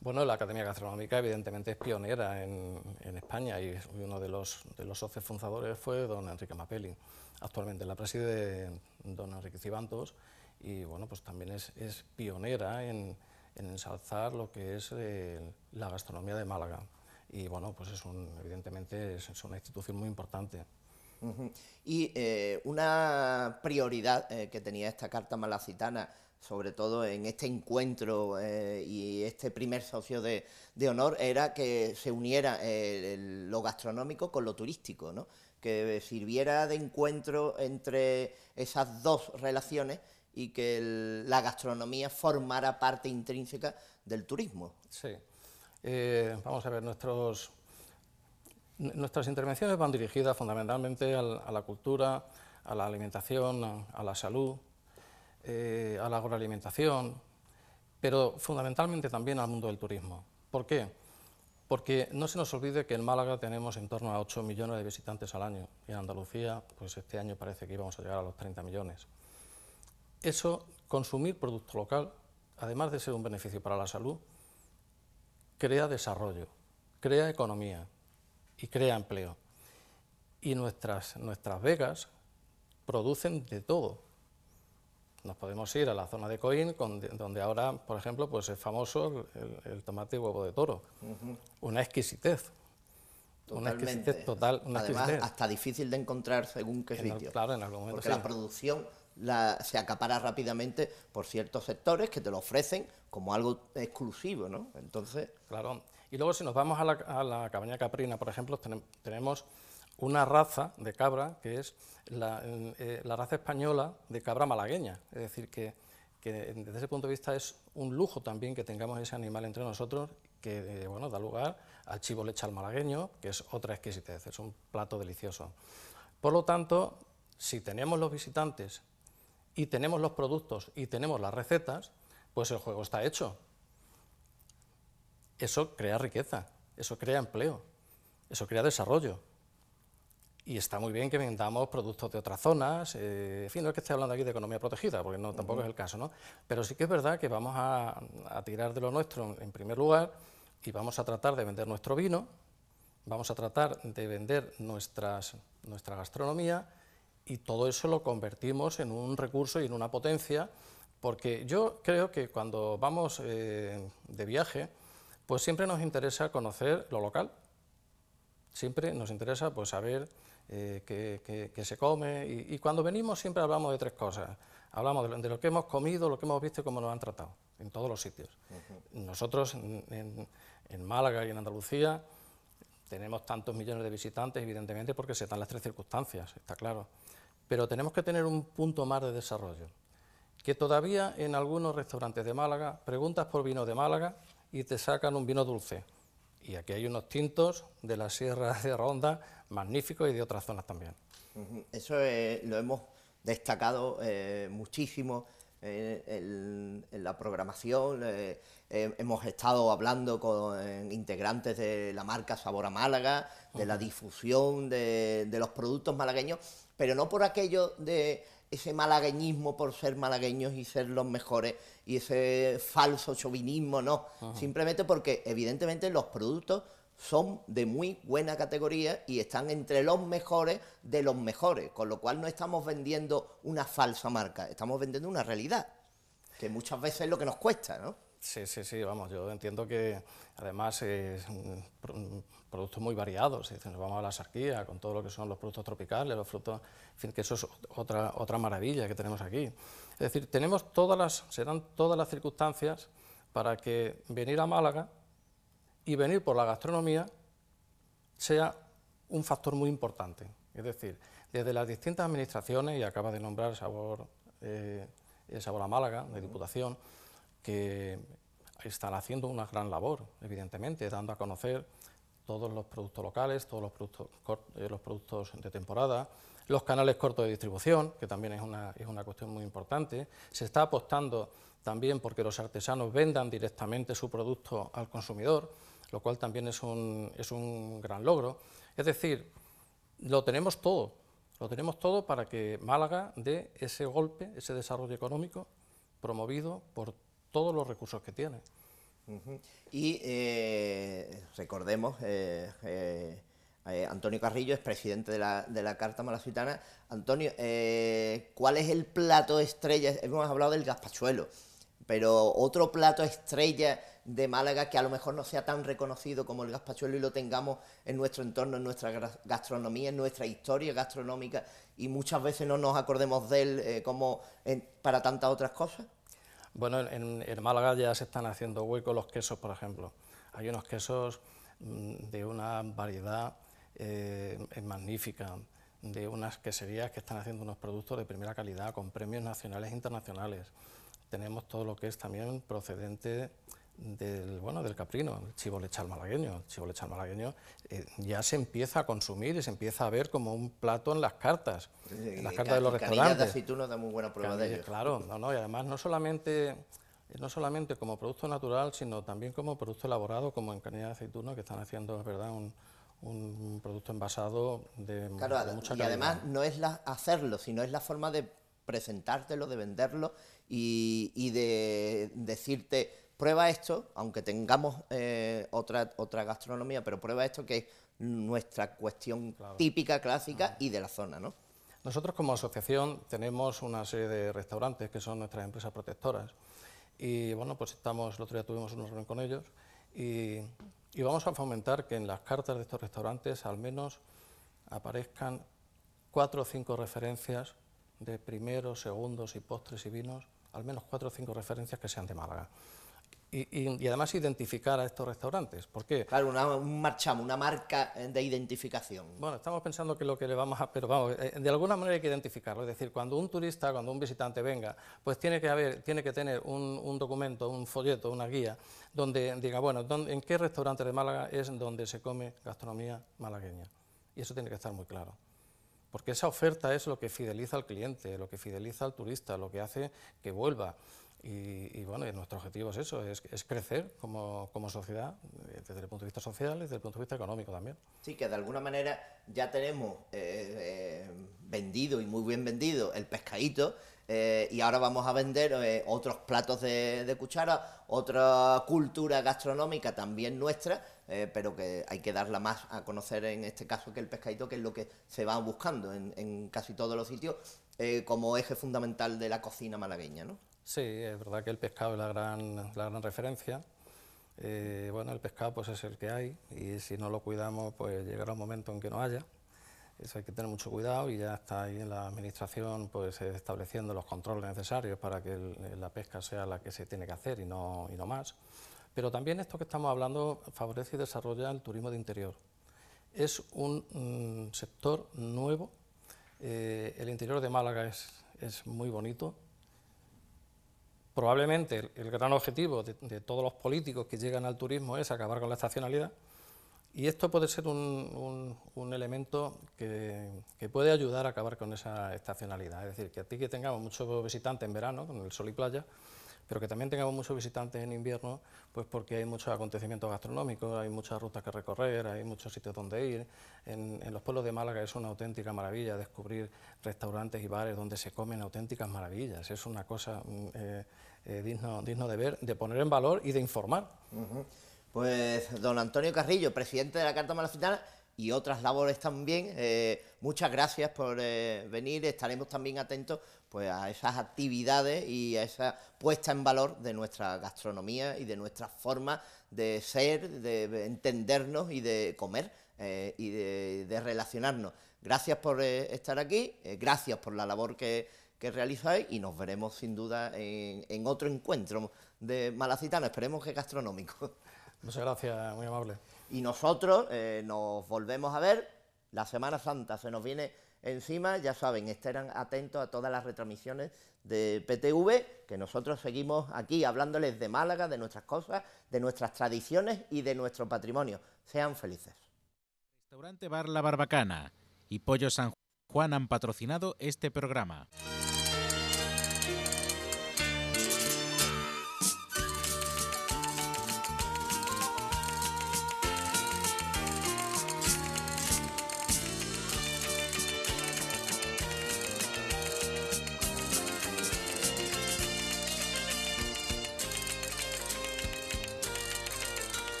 Bueno, la Academia Gastronómica evidentemente es pionera en, España y uno de los, de los socios fundadores fue don Enrique Mapelli actualmente la preside don Enrique Cibantos y bueno, pues también es, pionera en, ensalzar lo que es eh, la gastronomía de Málaga. Y bueno, pues es evidentemente es, una institución muy importante. Y eh, una prioridad eh, que tenía esta carta malacitana, sobre todo en este encuentro y este primer socio de, de, honor, era que se uniera lo gastronómico con lo turístico, ¿no? que sirviera de encuentro entre esas dos relaciones y que la gastronomía formara parte intrínseca del turismo. Sí. Eh, vamos a ver, nuestros, nuestras intervenciones van dirigidas fundamentalmente a la cultura, a la alimentación, a, la salud, eh, a la agroalimentación, pero fundamentalmente también al mundo del turismo. ¿Por qué? porque no se nos olvide que en Málaga tenemos en torno a 8 millones de visitantes al año y en Andalucía, pues este año parece que íbamos a llegar a los 30 millones. Eso, consumir producto local, además de ser un beneficio para la salud, crea desarrollo, crea economía y crea empleo. Y nuestras, nuestras vegas producen de todo, nos podemos ir a la zona de Coín, donde ahora, por ejemplo, pues es famoso el, tomate y huevo de toro. Una exquisitez. Una exquisitez total. Además, hasta difícil de encontrar según qué sitio. claro, en algún momento. Porque la producción se acapara rápidamente por ciertos sectores que te lo ofrecen como algo exclusivo, ¿no? Entonces... Claro. Y luego si nos vamos a la, cabaña caprina, por ejemplo, tenemos una raza de cabra que es eh, la, raza española de cabra malagueña. Es decir, que, desde ese punto de vista es un lujo también que tengamos ese animal entre nosotros que eh, bueno, da lugar al chivo lechal malagueño, que es otra exquisitez, es un plato delicioso. Por lo tanto, si tenemos los visitantes y tenemos los productos y tenemos las recetas, pues el juego está hecho. Eso crea riqueza, eso crea empleo, eso crea desarrollo. Y está muy bien que vendamos productos de otras zonas, eh, en fin, no es que esté hablando aquí de economía protegida, porque no, tampoco es el caso, ¿no? Pero sí que es verdad que vamos a, tirar de lo nuestro en primer lugar y vamos a tratar de vender nuestro vino, vamos a tratar de vender nuestras, nuestra gastronomía y todo eso lo convertimos en un recurso y en una potencia, porque yo creo que cuando vamos eh, de viaje, pues siempre nos interesa conocer lo local, siempre nos interesa pues saber eh, que, se come. Y, cuando venimos siempre hablamos de tres cosas. Hablamos de, lo, que hemos comido, lo que hemos visto y cómo nos han tratado, en todos los sitios. Nosotros en, en, Málaga y en Andalucía tenemos tantos millones de visitantes, evidentemente, porque se dan las tres circunstancias, está claro. Pero tenemos que tener un punto más de desarrollo. Que todavía en algunos restaurantes de Málaga preguntas por vino de Málaga y te sacan un vino dulce. Y aquí hay unos tintos de la Sierra de Ronda ...magnífico y de otras zonas también. Eso eh, lo hemos destacado eh, muchísimo eh, en, la programación. hemos estado hablando con integrantes de la marca Sabor a Málaga, de la difusión de, los productos malagueños, pero no por aquello de ese malagueñismo por ser malagueños y ser los mejores y ese falso chauvinismo, no. Simplemente porque evidentemente los productos son de muy buena categoría y están entre los mejores de los mejores, con lo cual no estamos vendiendo una falsa marca, estamos vendiendo una realidad, que muchas veces es lo que nos cuesta, ¿no? Sí, sí, sí, vamos, yo entiendo que además es un productos muy variados, nos vamos a la sarquía, con todo lo que son los productos tropicales, los frutos, en fin, que eso es otra, otra maravilla que tenemos aquí. Es decir, tenemos todas las, serán todas las circunstancias para que venir a Málaga y venir por la gastronomía sea un factor muy importante. Es decir, desde las distintas administraciones, y acaba de nombrar sabor, eh, Sabor a Málaga, de Diputación, que están haciendo una gran labor, evidentemente, dando a conocer todos los productos locales, todos los productos, eh, los productos de temporada, los canales cortos de distribución, que también es una, es una cuestión muy importante. Se está apostando también porque los artesanos vendan directamente su producto al consumidor lo cual también es un, es un gran logro. Es decir, lo tenemos todo, lo tenemos todo para que Málaga dé ese golpe, ese desarrollo económico promovido por todos los recursos que tiene. Y eh, recordemos, eh, eh, Antonio Carrillo es presidente de la, de la Carta Malacitana. Antonio, ¿cuál es el plato estrella? Hemos hablado del gazpachuelo, pero otro plato estrella de Málaga que a lo mejor no sea tan reconocido como el gazpachuelo y lo tengamos en nuestro entorno, en nuestra gastronomía, en nuestra historia gastronómica y muchas veces no nos acordemos de él eh, como para tantas otras cosas? Bueno, en, Málaga ya se están haciendo huecos... los quesos, por ejemplo. Hay unos quesos mm, de una variedad eh, magnífica, de unas queserías que están haciendo unos productos de primera calidad, con premios nacionales e internacionales. Tenemos todo lo que es también procedente del, bueno, del caprino, el chivo lechal malagueño. El chivo lechal malagueño eh, ya se empieza a consumir y se empieza a ver como un plato en las cartas, en las cartas de los restaurantes. de aceituno da muy buena prueba de ello. Claro, no, no, y además no solamente, no solamente como producto natural, sino también como producto elaborado, como en canilla de aceituno, que están haciendo, verdad, un, producto envasado de, claro, de y además no es hacerlo, sino es la forma de presentártelo, de venderlo y de decirte prueba esto, aunque tengamos eh, otra, otra gastronomía, pero prueba esto que es nuestra cuestión típica, clásica y de la zona, ¿no? Nosotros como asociación tenemos una serie de restaurantes que son nuestras empresas protectoras y bueno, pues estamos, el otro día tuvimos una reunión con ellos y, y vamos a fomentar que en las cartas de estos restaurantes al menos aparezcan cuatro o cinco referencias de primeros, segundos y postres y vinos, al menos cuatro o cinco referencias que sean de Málaga y, además identificar a estos restaurantes. ¿Por qué? Claro, una, un marchamo, una marca de identificación. Bueno, estamos pensando que lo que le vamos a... Pero vamos, eh, de alguna manera hay que identificarlo. Es decir, cuando un turista, cuando un visitante venga, pues tiene que, haber, tiene que tener un, documento, un folleto, una guía, donde diga, bueno, ¿en qué restaurante de Málaga es donde se come gastronomía malagueña? Y eso tiene que estar muy claro porque esa oferta es lo que fideliza al cliente, lo que fideliza al turista, lo que hace que vuelva. Y, bueno, nuestro objetivo es eso, es, crecer como, sociedad, eh, desde el punto de vista social y desde el punto de vista económico también. Sí, que de alguna manera ya tenemos eh, eh, vendido y muy bien vendido el pescadito y ahora vamos a vender otros platos de, cuchara, otra cultura gastronómica también nuestra, pero que hay que darla más a conocer en este caso que el pescadito, que es lo que se va buscando en, en casi todos los sitios como eje fundamental de la cocina malagueña, ¿no? Sí, es verdad que el pescado es la gran, referencia. Eh, bueno, el pescado pues es el que hay y si no lo cuidamos pues llegará un momento en que no haya. Eso hay que tener mucho cuidado y ya está ahí en la administración pues estableciendo los controles necesarios para que la pesca sea la que se tiene que hacer y no, y no más. Pero también esto que estamos hablando favorece y desarrolla el turismo de interior. Es un mm, sector nuevo. Eh, el interior de Málaga es, es muy bonito, probablemente el, gran objetivo de, todos los políticos que llegan al turismo es acabar con la estacionalidad y esto puede ser un, elemento que, que, puede ayudar a acabar con esa estacionalidad. Es decir, que a ti que tengamos muchos visitantes en verano, con el sol y playa, pero que también tengamos muchos visitantes en invierno, pues porque hay muchos acontecimientos gastronómicos, hay muchas rutas que recorrer, hay muchos sitios donde ir. En, los pueblos de Málaga es una auténtica maravilla descubrir restaurantes y bares donde se comen auténticas maravillas. Es una cosa mm, eh, eh, digno, digno, de ver, de poner en valor y de informar. Pues don Antonio Carrillo, presidente de la Carta Malafitana, y otras labores también. Eh, muchas gracias por eh, venir. Estaremos también atentos pues, a esas actividades y a esa puesta en valor de nuestra gastronomía y de nuestra forma de ser, de entendernos y de comer eh, y de, relacionarnos. Gracias por estar aquí, gracias por la labor que, realizáis y nos veremos sin duda en, en otro encuentro de Malacitano, esperemos que gastronómico. Muchas gracias, muy amable. Y nosotros eh, nos volvemos a ver. La Semana Santa se nos viene encima, ya saben, estén atentos a todas las retransmisiones de PTV, que nosotros seguimos aquí hablándoles de Málaga, de nuestras cosas, de nuestras tradiciones y de nuestro patrimonio. Sean felices. Restaurante Bar La Barbacana y Pollo San Juan han patrocinado este programa.